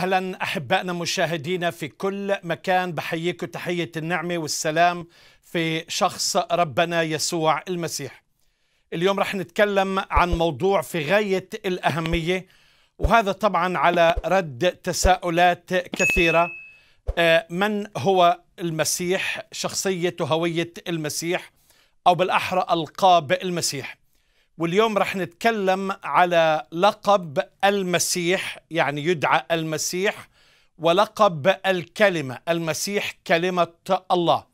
اهلا احبائنا مشاهدينا في كل مكان بحييكم تحيه النعمه والسلام في شخص ربنا يسوع المسيح. اليوم رح نتكلم عن موضوع في غايه الاهميه وهذا طبعا على رد تساؤلات كثيره آه، من هو المسيح؟ شخصيه وهويه المسيح او بالاحرى القاب المسيح. واليوم رح نتكلم على لقب المسيح يعني يدعى المسيح ولقب الكلمة المسيح كلمة الله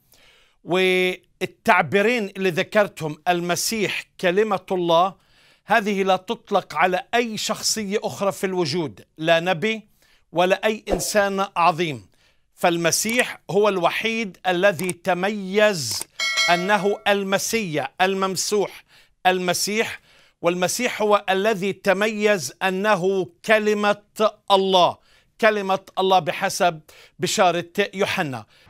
والتعبيرين اللي ذكرتهم المسيح كلمة الله هذه لا تطلق على أي شخصية أخرى في الوجود لا نبي ولا أي إنسان عظيم فالمسيح هو الوحيد الذي تميز أنه المسيا الممسوح المسيح والمسيح هو الذي تميز انه كلمه الله كلمه الله بحسب بشاره يوحنا